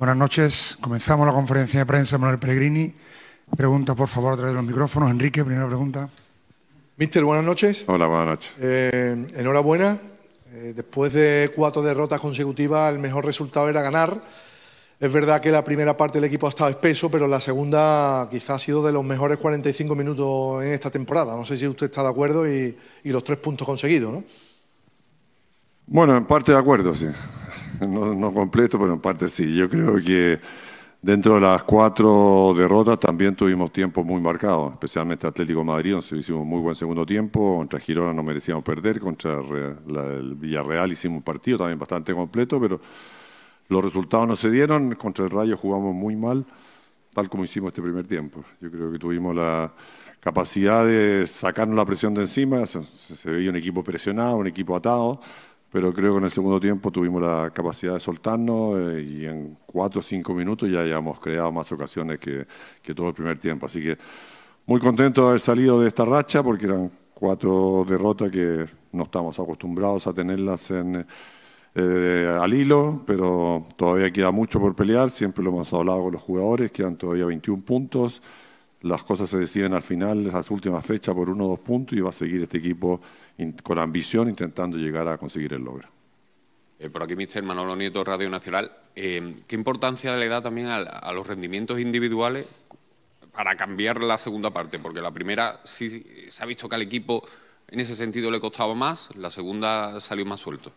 Buenas noches. Comenzamos la conferencia de prensa. Manuel Peregrini, Pregunta, por favor, a través de los micrófonos. Enrique, primera pregunta. Mister, buenas noches. Hola, buenas noches. Eh, enhorabuena. Eh, después de cuatro derrotas consecutivas, el mejor resultado era ganar. Es verdad que la primera parte del equipo ha estado espeso, pero la segunda quizás ha sido de los mejores 45 minutos en esta temporada. No sé si usted está de acuerdo y, y los tres puntos conseguidos, ¿no? Bueno, en parte de acuerdo, sí. no, completo, pero en parte sí. Yo creo que dentro de las cuatro derrotas también tuvimos tiempos muy marcados, especialmente Atlético Madrid, donde hicimos muy buen segundo tiempo, contra Girona no merecíamos perder, contra el Villarreal hicimos un partido también bastante completo, pero los resultados no se dieron, contra el Rayo jugamos muy mal, tal como hicimos este primer tiempo. Yo creo que tuvimos la capacidad de sacarnos la presión de encima, se veía un equipo presionado, un equipo atado pero creo que en el segundo tiempo tuvimos la capacidad de soltarnos eh, y en cuatro o cinco minutos ya habíamos creado más ocasiones que, que, todo el primer tiempo. Así que muy contento de haber salido de esta racha porque eran cuatro derrotas que no estamos acostumbrados a tenerlas en, eh, al hilo, pero todavía queda mucho por pelear, siempre lo hemos hablado con los jugadores, quedan todavía 21 puntos las cosas se deciden al final, esas últimas fechas, por uno o dos puntos y va a seguir este equipo con ambición intentando llegar a conseguir el logro. Eh, por aquí, Mister Manolo Nieto, Radio Nacional. Eh, ¿Qué importancia le da también a, los rendimientos individuales para cambiar la segunda parte? Porque la primera sí se ha visto que al equipo en ese sentido le costaba más, la segunda salió más suelto.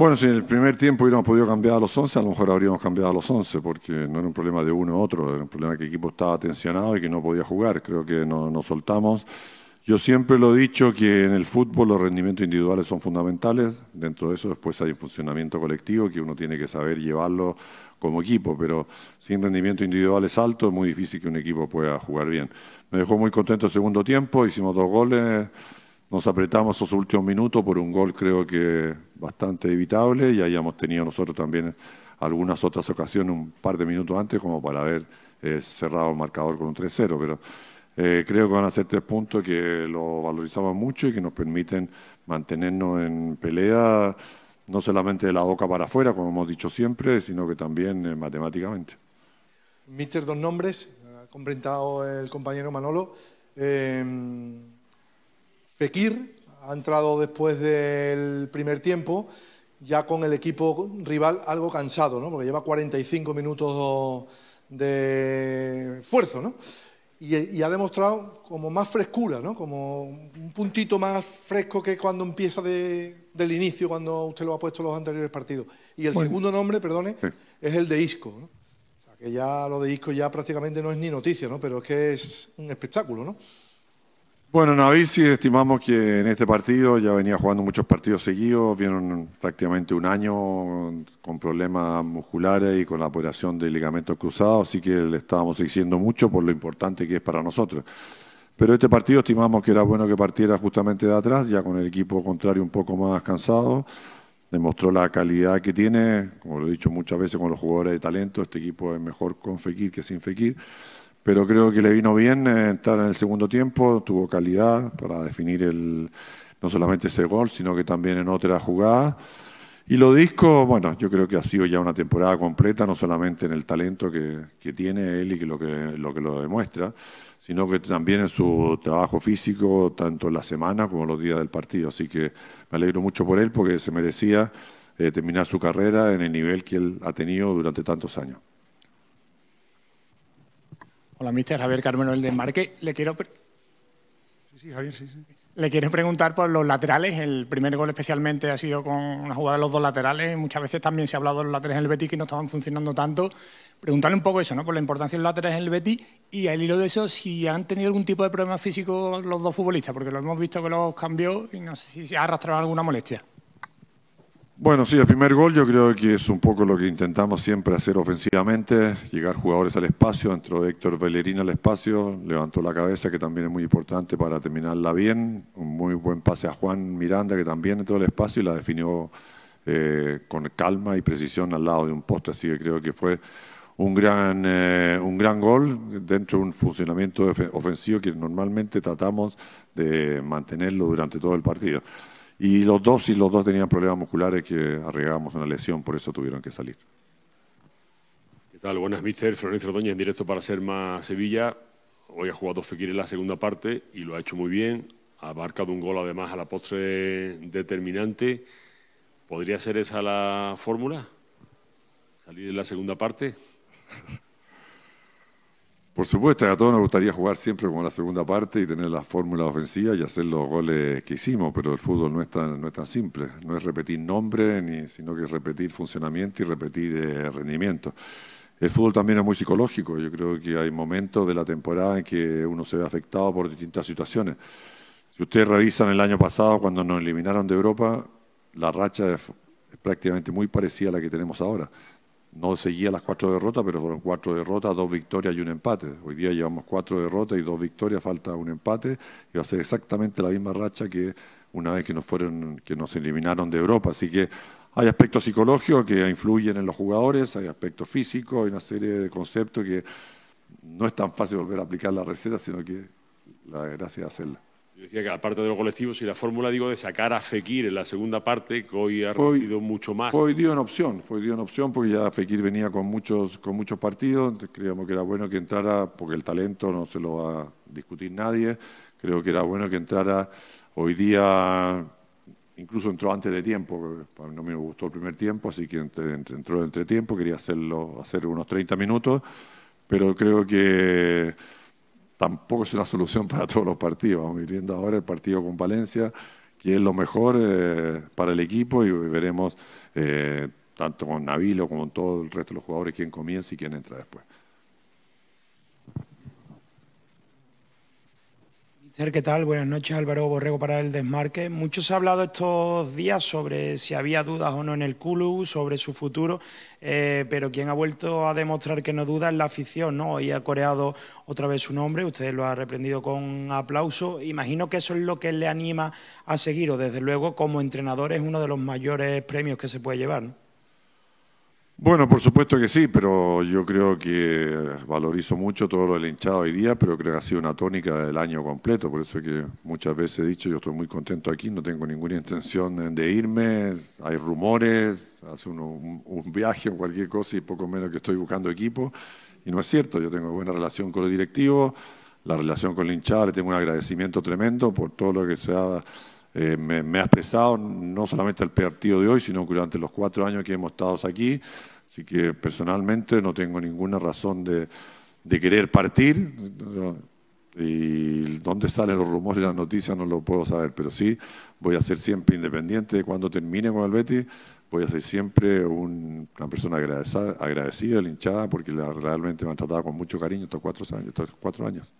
Bueno, si en el primer tiempo hubiéramos podido cambiar a los 11, a lo mejor habríamos cambiado a los 11, porque no era un problema de uno u otro, era un problema que el equipo estaba tensionado y que no podía jugar. Creo que no, nos soltamos. Yo siempre lo he dicho que en el fútbol los rendimientos individuales son fundamentales, dentro de eso después hay un funcionamiento colectivo que uno tiene que saber llevarlo como equipo, pero sin rendimiento individuales alto es muy difícil que un equipo pueda jugar bien. Me dejó muy contento el segundo tiempo, hicimos dos goles nos apretamos esos últimos minutos por un gol creo que bastante evitable y hayamos tenido nosotros también algunas otras ocasiones un par de minutos antes como para haber eh, cerrado el marcador con un 3-0, pero eh, creo que van a ser tres puntos que lo valorizamos mucho y que nos permiten mantenernos en pelea no solamente de la boca para afuera, como hemos dicho siempre, sino que también eh, matemáticamente. Mister, dos nombres, ha el compañero Manolo. Fekir ha entrado después del primer tiempo, ya con el equipo rival algo cansado, ¿no? porque lleva 45 minutos de esfuerzo. ¿no? Y, ha demostrado como más frescura, ¿no? como un puntito más fresco que cuando empieza del inicio, cuando usted lo ha puesto en los anteriores partidos. Y el segundo nombre, perdone, es el de Isco. que ya lo de Isco ya prácticamente no es ni noticia, ¿no? pero es que es un espectáculo. ¿no? Bueno, Nabil estimamos que en este partido ya venía jugando muchos partidos seguidos, vieron prácticamente un año con problemas musculares y con la operación de ligamentos cruzados, así que le estábamos exigiendo mucho por lo importante que es para nosotros. Pero este partido estimamos que era bueno que partiera justamente de atrás, ya con el equipo contrario un poco más cansado, demostró la calidad que tiene, como lo he dicho muchas veces con los jugadores de talento, este equipo es mejor con Fekir que sin Fekir pero creo que le vino bien entrar eh, en el segundo tiempo, tuvo calidad para definir el, no solamente ese gol, sino que también en otra jugada. Y lo disco, bueno, yo creo que ha sido ya una temporada completa, no solamente en el talento que, tiene él y que lo, que lo que lo demuestra, sino que también en su trabajo físico, tanto en la semana como los días del partido. Así que me alegro mucho por él porque se merecía eh, terminar su carrera en el nivel que él ha tenido durante tantos años. Hola, míster. Javier Carmelo, el de Marque. Le quiero... Le quiero preguntar por los laterales. El primer gol especialmente ha sido con una jugada de los dos laterales. Muchas veces también se ha hablado de los laterales en el Betis que no estaban funcionando tanto. Preguntarle un poco eso, ¿no? Por la importancia de los laterales en el Betis y al hilo de eso, si han tenido algún tipo de problema físico los dos futbolistas, porque lo hemos visto que los cambió y no sé si ha arrastrado alguna molestia. Bueno, sí, el primer gol yo creo que es un poco lo que intentamos siempre hacer ofensivamente, llegar jugadores al espacio, entró Héctor Bellerín al espacio, levantó la cabeza, que también es muy importante para terminarla bien, un muy buen pase a Juan Miranda, que también entró al espacio y la definió eh, con calma y precisión al lado de un poste, así que creo que fue un gran, eh, un gran gol dentro de un funcionamiento ofensivo que normalmente tratamos de mantenerlo durante todo el partido. Y los dos, y los dos tenían problemas musculares que arriesgábamos una lesión, por eso tuvieron que salir. ¿Qué tal? Buenas, mister. Florencio Ordóñez en directo para ser más Sevilla. Hoy ha jugado Fekir en la segunda parte y lo ha hecho muy bien. Ha marcado un gol además a la postre determinante. ¿Podría ser esa la fórmula? ¿Salir en la segunda parte? Por supuesto, a todos nos gustaría jugar siempre con la segunda parte y tener las fórmulas ofensiva y hacer los goles que hicimos, pero el fútbol no es tan, no es tan simple. No es repetir nombre, ni, sino que es repetir funcionamiento y repetir eh, rendimiento. El fútbol también es muy psicológico. Yo creo que hay momentos de la temporada en que uno se ve afectado por distintas situaciones. Si ustedes revisan el año pasado, cuando nos eliminaron de Europa, la racha es prácticamente muy parecida a la que tenemos ahora no seguía las cuatro derrotas, pero fueron cuatro derrotas, dos victorias y un empate. Hoy día llevamos cuatro derrotas y dos victorias, falta un empate, y va a ser exactamente la misma racha que una vez que nos fueron, que nos eliminaron de Europa. Así que hay aspectos psicológicos que influyen en los jugadores, hay aspectos físicos, hay una serie de conceptos que no es tan fácil volver a aplicar la receta, sino que la gracia es hacerla. Yo decía que aparte de los colectivos, si la fórmula, digo, de sacar a Fekir en la segunda parte, que hoy ha mucho más. Hoy dio una opción, fue dio en opción porque ya Fekir venía con muchos, con muchos partidos, creíamos que era bueno que entrara, porque el talento no se lo va a discutir nadie, creo que era bueno que entrara hoy día, incluso entró antes de tiempo, no me gustó el primer tiempo, así que entró entre tiempo, quería hacerlo, hacer unos 30 minutos, pero creo que tampoco es una solución para todos los partidos. Vamos viendo ahora el partido con Valencia, que es lo mejor eh, para el equipo y veremos eh, tanto con Navilo como con todo el resto de los jugadores quién comienza y quién entra después. ¿qué tal? Buenas noches, Álvaro Borrego para el desmarque. Muchos se ha hablado estos días sobre si había dudas o no en el Culu, sobre su futuro, eh, pero quien ha vuelto a demostrar que no duda es la afición, ¿no? Hoy ha coreado otra vez su nombre, usted lo ha reprendido con aplauso. Imagino que eso es lo que le anima a seguir, o desde luego como entrenador es uno de los mayores premios que se puede llevar, ¿no? Bueno, por supuesto que sí, pero yo creo que valorizo mucho todo lo del hinchado hoy día, pero creo que ha sido una tónica del año completo, por eso que muchas veces he dicho, yo estoy muy contento aquí, no tengo ninguna intención de irme, hay rumores, hace un, un viaje o cualquier cosa y poco menos que estoy buscando equipo, y no es cierto, yo tengo buena relación con los directivos, la relación con el hinchado, le tengo un agradecimiento tremendo por todo lo que se ha eh, me, ha expresado, no solamente el partido de hoy, sino que durante los cuatro años que hemos estado aquí. Así que personalmente no tengo ninguna razón de, de querer partir. Y dónde salen los rumores y las noticias no lo puedo saber, pero sí voy a ser siempre independiente de cuando termine con el Betis. Voy a ser siempre una persona agradecida, agradecida, linchada, porque la, realmente me han tratado con mucho cariño estos Estos cuatro años.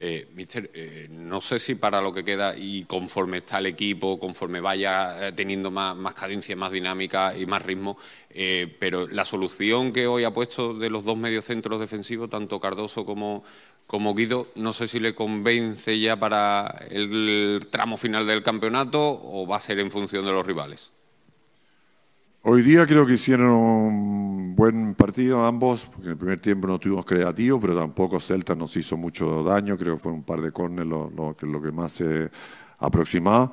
Eh, mister, eh, no sé si para lo que queda y conforme está el equipo, conforme vaya eh, teniendo más, cadencia, más dinámica y más ritmo, pero la solución que hoy ha puesto de los dos mediocentros defensivos, tanto Cardoso como, como Guido, no sé si le convence ya para el tramo final del campeonato o va a ser en función de los rivales. Hoy día creo que hicieron un buen partido ambos, porque en el primer tiempo no tuvimos creativos, pero tampoco Celta nos hizo mucho daño, creo que fue un par de córneres lo, que más se aproximaba.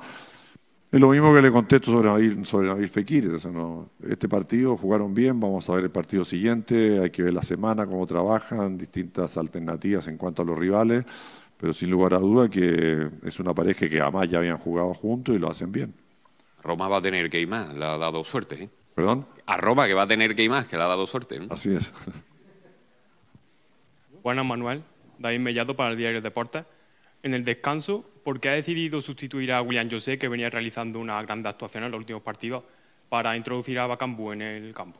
Es lo mismo que le contesto sobre Nabil, sobre Fekir, este partido jugaron bien, vamos a ver el partido siguiente, hay que ver la semana, cómo trabajan, distintas alternativas en cuanto a los rivales, pero sin lugar a duda que es una pareja que además ya habían jugado juntos y lo hacen bien. Roma va a tener que ir más, le ha dado suerte. ¿eh? ¿Perdón? A Roma, que va a tener que ir más, que le ha dado suerte. Así es. Buenas, Manuel. David Mellado para el diario Deportes. En el descanso, ¿por qué ha decidido sustituir a William José, que venía realizando una gran actuación en los últimos partidos, para introducir a Bacambú en el campo?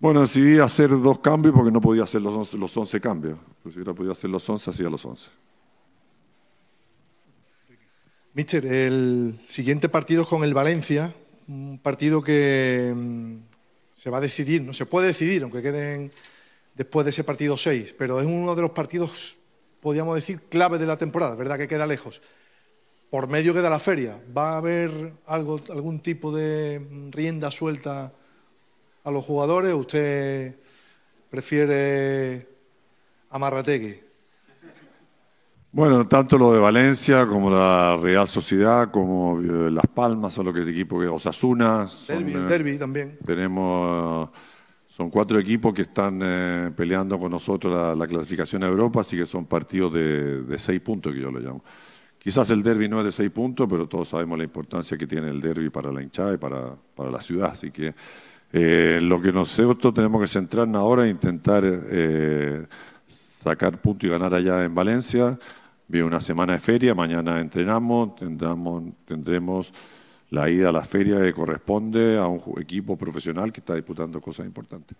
Bueno, decidí hacer dos cambios porque no podía hacer los 11, los cambios. Pero pues si hubiera podido hacer los 11, hacía los 11. Mister, el siguiente partido con el Valencia, un partido que mm, se va a decidir, no se puede decidir, aunque queden después de ese partido seis, pero es uno de los partidos, podríamos decir, clave de la temporada, ¿verdad? Que queda lejos. Por medio queda la feria. ¿Va a haber algo, algún tipo de mm, rienda suelta a los jugadores usted prefiere amarrategui? Bueno, tanto lo de Valencia como la Real Sociedad, como eh, Las Palmas, o lo que equipo que Osasuna. derby, el eh, derby también. Tenemos, son cuatro equipos que están eh, peleando con nosotros la, clasificación a Europa, así que son partidos de, seis puntos que yo lo llamo. Quizás el derby no es de seis puntos, pero todos sabemos la importancia que tiene el derby para la hinchada y para, para la ciudad, así que lo que nosotros tenemos que centrarnos ahora es intentar sacar punto y ganar allá en Valencia. Viene una semana de feria, mañana entrenamos, tendremos, tendremos la ida a la feria que corresponde a un equipo profesional que está disputando cosas importantes.